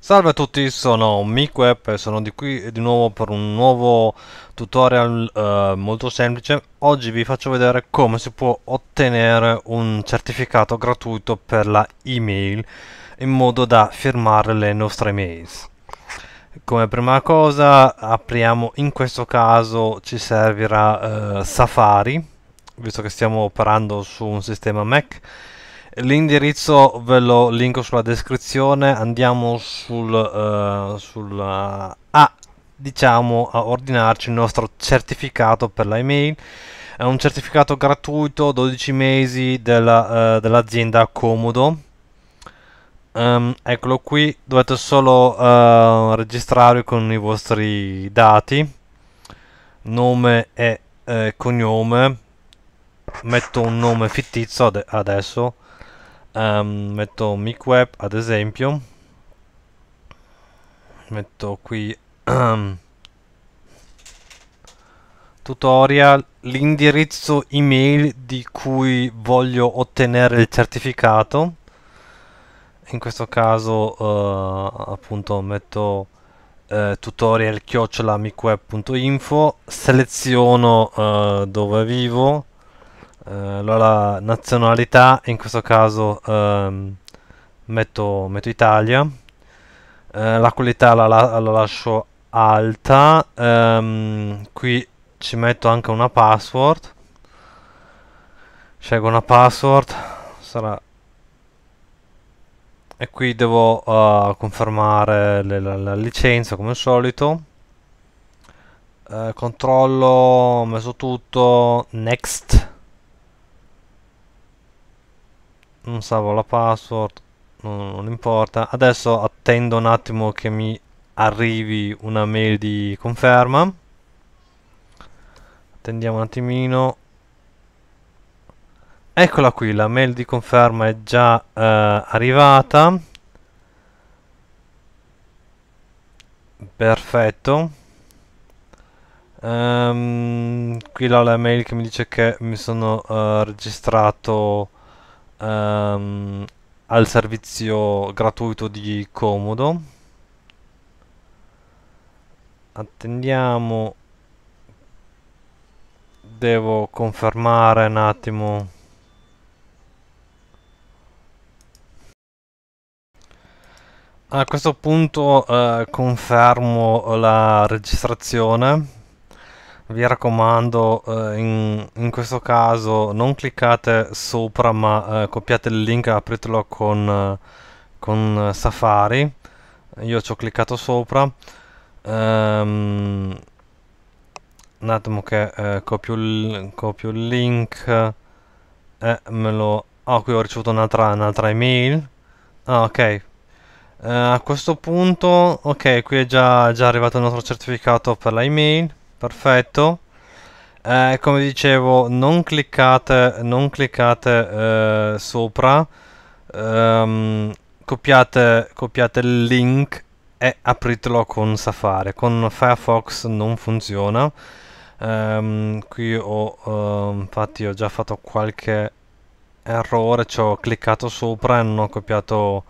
Salve a tutti, sono MiQuep e sono di qui di nuovo per un nuovo tutorial eh, molto semplice. Oggi vi faccio vedere come si può ottenere un certificato gratuito per la email in modo da firmare le nostre email come prima cosa apriamo in questo caso ci servirà eh, Safari visto che stiamo operando su un sistema Mac l'indirizzo ve lo linko sulla descrizione andiamo sul, eh, sul a ah, diciamo a ordinarci il nostro certificato per la email è un certificato gratuito 12 mesi eh, dell'azienda dell Comodo Um, eccolo qui, dovete solo uh, registrarvi con i vostri dati, nome e eh, cognome, metto un nome fittizio ad adesso, um, metto MicWeb ad esempio, metto qui tutorial l'indirizzo email di cui voglio ottenere il certificato in questo caso uh, appunto metto uh, tutorial chiocciolamiqueb.info seleziono uh, dove vivo la nazionalità in questo caso um, metto, metto, Italia la qualità la, la, la lascio alta um, qui ci metto anche una password scelgo una password sarà e qui devo uh, confermare le, la, la, licenza come al solito uh, controllo ho messo tutto next non salvo la password non, non importa adesso attendo un attimo che mi arrivi una mail di conferma attendiamo un attimino Eccola qui, la mail di conferma è già uh, arrivata. Perfetto. Um, qui ho la mail che mi dice che mi sono uh, registrato um, al servizio gratuito di Comodo. Attendiamo. Devo confermare un attimo. A questo punto eh, confermo la registrazione. Vi raccomando, eh, in, in, questo caso non cliccate sopra ma eh, copiate il link e apritelo con, eh, con Safari. Io ci ho cliccato sopra. Um, un attimo che eh, copio il, copio, il, link e eh, me lo... Ah, qui ho ricevuto un'altra un email. Ah, ok, Uh, a questo punto, ok, qui è già, già arrivato il nostro certificato per la email, perfetto. Uh, come dicevo, non cliccate, non cliccate uh, sopra, um, copiate, copiate il link e apritelo con Safari, con Firefox non funziona. Um, qui ho, um, infatti ho già fatto qualche errore, ci ho cliccato sopra e non ho copiato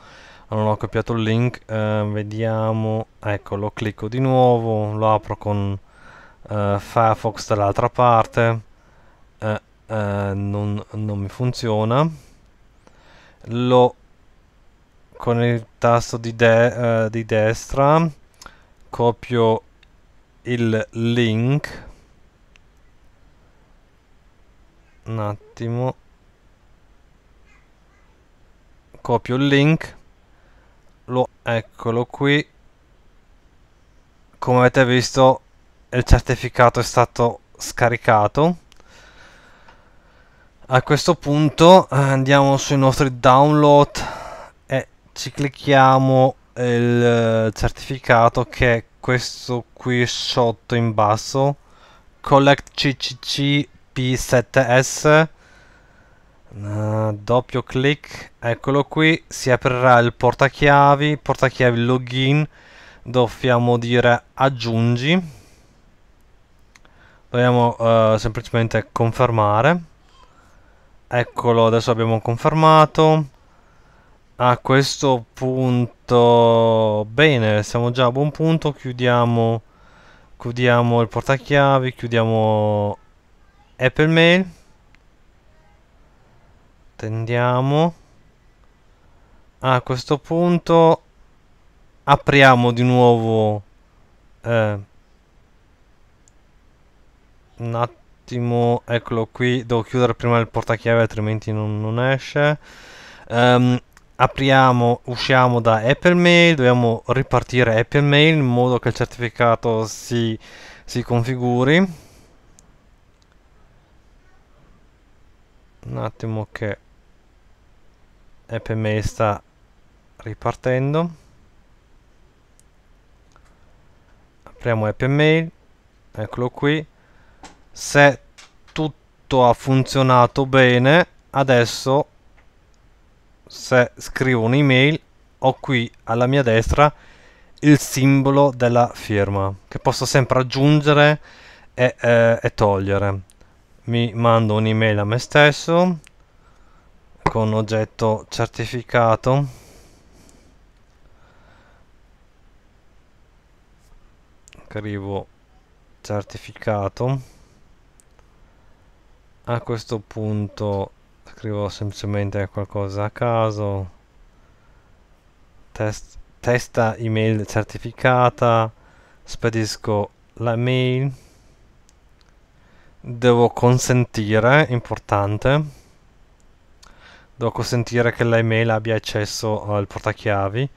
non ho copiato il link eh, vediamo ecco lo clicco di nuovo lo apro con eh, Firefox dall'altra parte eh, eh non, non, mi funziona lo con il tasto di, de eh, di destra copio il link un attimo copio il link lo, eccolo qui come avete visto il certificato è stato scaricato a questo punto eh, andiamo sui nostri download e ci clicchiamo il eh, certificato che è questo qui sotto in basso collect ccc p7s eh, doppio clic, eccolo qui, si aprirà il portachiavi, portachiavi login, dobbiamo dire aggiungi, dobbiamo uh, semplicemente confermare, eccolo adesso abbiamo confermato, a questo punto, bene, siamo già a buon punto, chiudiamo, chiudiamo il portachiavi, chiudiamo Apple Mail, Attendiamo. A questo punto apriamo di nuovo eh, un attimo, eccolo qui, devo chiudere prima il portachiave altrimenti non, non esce. Um, apriamo, usciamo da Apple Mail, dobbiamo ripartire Apple Mail in modo che il certificato si, si configuri. Un attimo che EPME sta ripartendo apriamo EPMail eccolo qui se tutto ha funzionato bene adesso se scrivo un'email ho qui alla mia destra il simbolo della firma che posso sempre aggiungere e, eh, e togliere mi mando un'email a me stesso con oggetto certificato scrivo certificato a questo punto scrivo semplicemente qualcosa a caso Test, testa email certificata spedisco la mail devo consentire importante Devo consentire che l'email abbia accesso al portachiavi.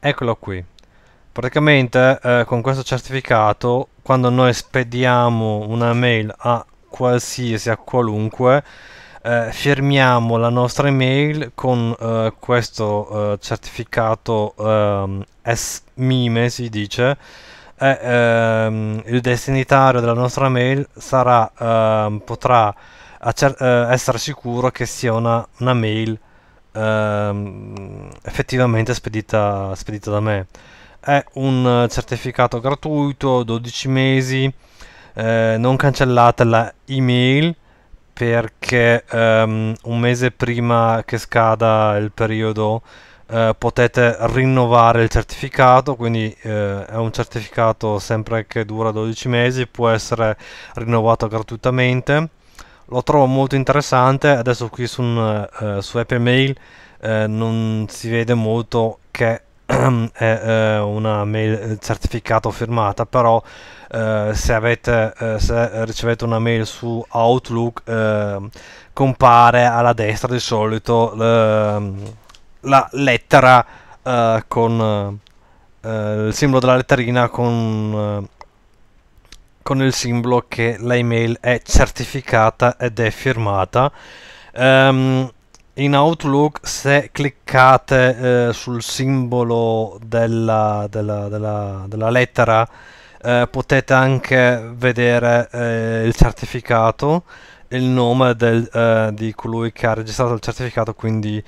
Eccolo qui. Praticamente eh, con questo certificato, quando noi spediamo una mail a qualsiasi, a qualunque, eh, firmiamo la nostra email con eh, questo eh, certificato ehm, SMIME si dice, e ehm, il destinatario della nostra mail sarà, ehm, potrà cer- eh, essere sicuro che sia una, una mail ehm, effettivamente spedita, spedita, da me. È un certificato gratuito, 12 mesi, eh, non cancellate la email perché ehm, un mese prima che scada il periodo eh, potete rinnovare il certificato, quindi eh, è un certificato sempre che dura 12 mesi, può essere rinnovato gratuitamente lo trovo molto interessante. Adesso qui su, un, eh, su Apple Mail eh, non si vede molto che è eh, una mail certificata o firmata, però eh, se, avete, eh, se ricevete una mail su Outlook eh, compare alla destra di solito ehm, la lettera eh, con eh, il simbolo della letterina con con il simbolo che l'email è certificata ed è firmata. Um, in Outlook se cliccate eh, sul simbolo della, della, della, della lettera eh, potete anche vedere eh, il certificato il nome del, eh, di colui che ha registrato il certificato quindi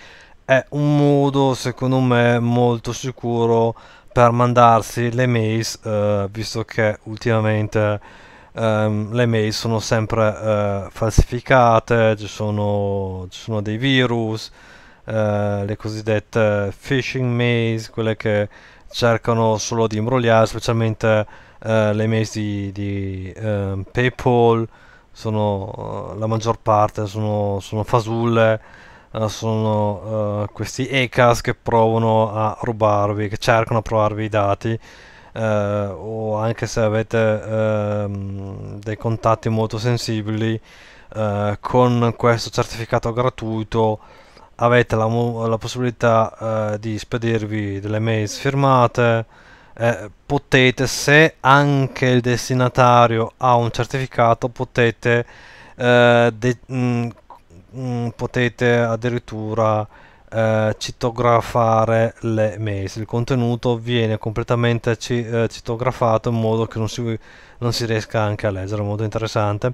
è un modo secondo me molto sicuro per mandarsi le mail eh, visto che ultimamente ehm, le mail sono sempre eh, falsificate, ci sono, ci sono, dei virus, eh, le cosiddette phishing mail quelle che cercano solo di imbrogliare, specialmente eh, le mail di, di ehm, PayPal, sono, eh, la maggior parte sono, sono fasulle eh, sono uh, questi ECAS che provano a rubarvi, che cercano a provarvi i dati eh, o anche se avete ehm, dei contatti molto sensibili con questo certificato gratuito avete la, la possibilità di spedirvi delle mail firmate eh, potete, se anche il destinatario ha un certificato, potete eh, de- mh, mm, mh, mm, potete addirittura eh, citografare le mail. Il contenuto viene completamente ci, eh, citografato in modo che non si, non si, riesca anche a leggere, molto interessante.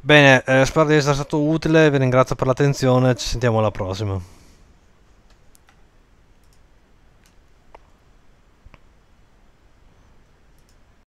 Bene, eh, spero di essere stato utile, vi ringrazio per l'attenzione, ci sentiamo alla prossima.